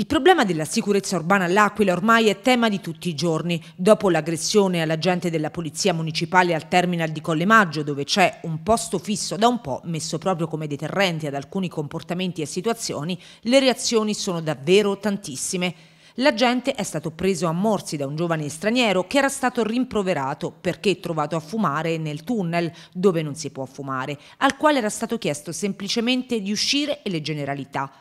Il problema della sicurezza urbana all'Aquila ormai è tema di tutti i giorni. Dopo l'aggressione all'agente della Polizia Municipale al terminal di Colle Maggio, dove c'è un posto fisso da un po' messo proprio come deterrente ad alcuni comportamenti e situazioni, le reazioni sono davvero tantissime. L'agente è stato preso a morsi da un giovane straniero che era stato rimproverato perché trovato a fumare nel tunnel dove non si può fumare, al quale era stato chiesto semplicemente di uscire e le generalità.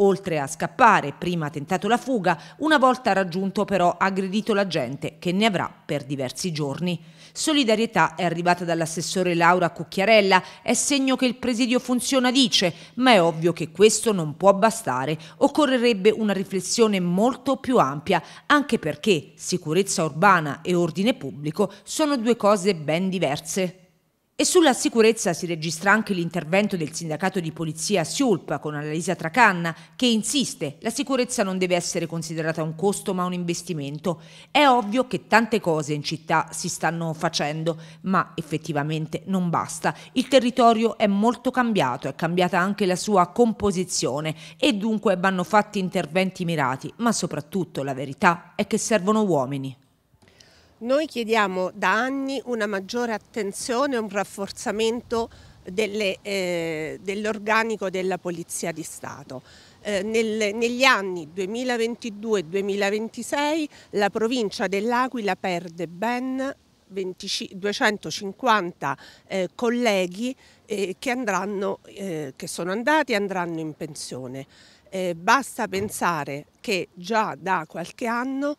Oltre a scappare, prima ha tentato la fuga, una volta raggiunto però ha aggredito la gente che ne avrà per diversi giorni. Solidarietà è arrivata dall'assessore Laura Cucchiarella, è segno che il presidio funziona dice, ma è ovvio che questo non può bastare, occorrerebbe una riflessione molto più ampia, anche perché sicurezza urbana e ordine pubblico sono due cose ben diverse. E sulla sicurezza si registra anche l'intervento del sindacato di polizia Siulp con Annalisa Tracanna che insiste la sicurezza non deve essere considerata un costo ma un investimento. È ovvio che tante cose in città si stanno facendo ma effettivamente non basta. Il territorio è molto cambiato, è cambiata anche la sua composizione e dunque vanno fatti interventi mirati ma soprattutto la verità è che servono uomini. Noi chiediamo da anni una maggiore attenzione, un rafforzamento eh, dell'organico della Polizia di Stato. Eh, nel, negli anni 2022-2026 la provincia dell'Aquila perde ben 25, 250 eh, colleghi eh, che, andranno, eh, che sono andati e andranno in pensione. Eh, basta pensare che già da qualche anno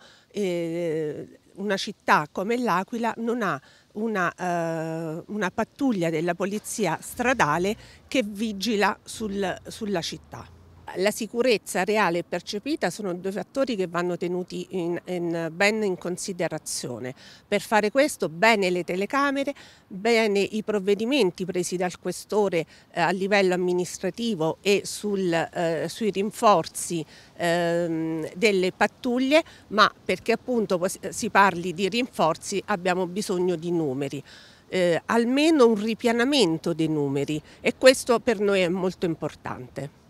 una città come l'Aquila non ha una, eh, una pattuglia della polizia stradale che vigila sul, sulla città la sicurezza reale e percepita sono due fattori che vanno tenuti in, in, ben in considerazione. Per fare questo bene le telecamere, bene i provvedimenti presi dal questore eh, a livello amministrativo e sul, eh, sui rinforzi eh, delle pattuglie, ma perché appunto si parli di rinforzi abbiamo bisogno di numeri. Eh, almeno un ripianamento dei numeri e questo per noi è molto importante.